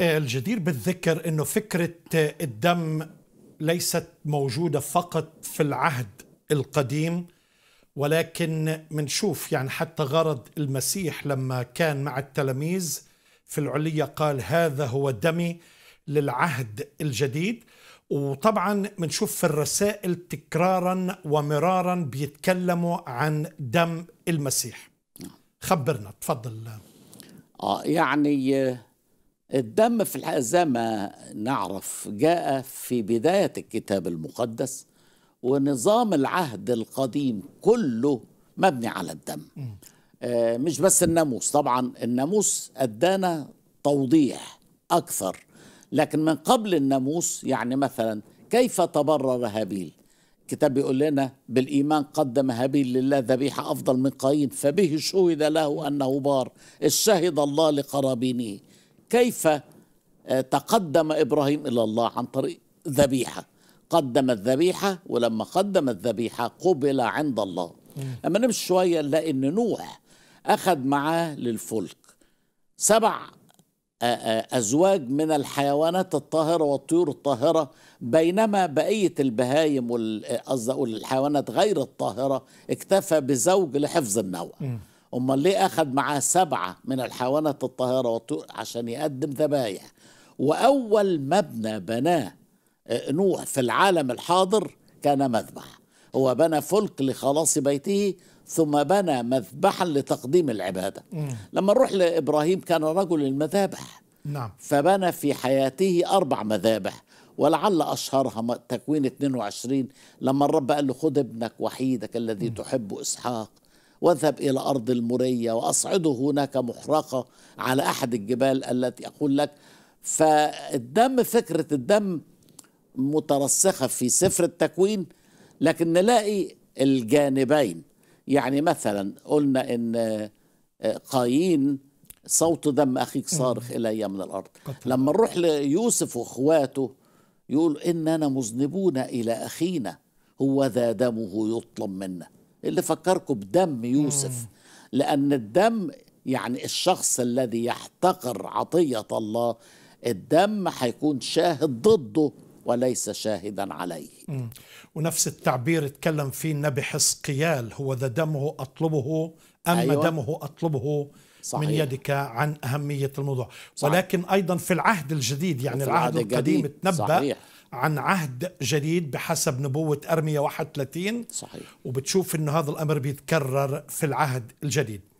الجدير بالذكر انه فكره الدم ليست موجوده فقط في العهد القديم ولكن منشوف يعني حتى غرض المسيح لما كان مع التلاميذ في العليه قال هذا هو دمي للعهد الجديد وطبعا منشوف في الرسائل تكرارا ومرارا بيتكلموا عن دم المسيح خبرنا تفضل آه يعني آه، الدم في الحقيقة زي ما نعرف جاء في بداية الكتاب المقدس ونظام العهد القديم كله مبني على الدم آه، مش بس الناموس طبعا الناموس أدانا توضيح أكثر لكن من قبل الناموس يعني مثلا كيف تبرر هابيل الكتاب بيقول لنا بالإيمان قدم هابيل لله ذبيحة أفضل من قايين فبه شهد له أنه بار الشهد الله لقرابينه كيف آه، تقدم إبراهيم إلى الله عن طريق ذبيحة قدم الذبيحة ولما قدم الذبيحة قبل عند الله لما نمشي شوية نلاقي إن نوح أخذ معاه للفلك سبع آه، آه، أزواج من الحيوانات الطاهرة والطيور الطاهرة بينما بقية البهايم والحيوانات غير الطاهرة اكتفى بزوج لحفظ النوع امال ليه اخذ معاه سبعه من الحيوانات الطاهره عشان يقدم ذبايح واول مبنى بناه آه، نوح في العالم الحاضر كان مذبح هو بنى فلك لخلاص بيته ثم بنى مذبحا لتقديم العباده مم. لما نروح لابراهيم كان رجل المذابح نعم فبنى في حياته اربع مذابح ولعل اشهرها تكوين 22 لما الرب قال له خذ ابنك وحيدك الذي مم. تحب اسحاق واذهب إلى أرض المرية وأصعده هناك محرقة على أحد الجبال التي أقول لك فالدم فكرة الدم مترسخة في سفر التكوين لكن نلاقي الجانبين يعني مثلا قلنا إن آه، قايين صوت دم أخيك صارخ إلي من الأرض لما نروح ليوسف وإخواته يقول إننا مذنبون إلى أخينا هو ذا دمه يطلب منا اللي فكركم بدم يوسف مم. لأن الدم يعني الشخص الذي يحتقر عطية الله الدم هيكون شاهد ضده وليس شاهدا عليه مم. ونفس التعبير اتكلم فيه النبي حسقيال هو ذا دمه أطلبه أما أيوة. دمه أطلبه صحيح. من يدك عن أهمية الموضوع صحيح. ولكن أيضا في العهد الجديد يعني العهد, العهد القديم تنبأ صحيح. عن عهد جديد بحسب نبوة أرمية 31 صحيح وبتشوف أنه هذا الأمر بيتكرر في العهد الجديد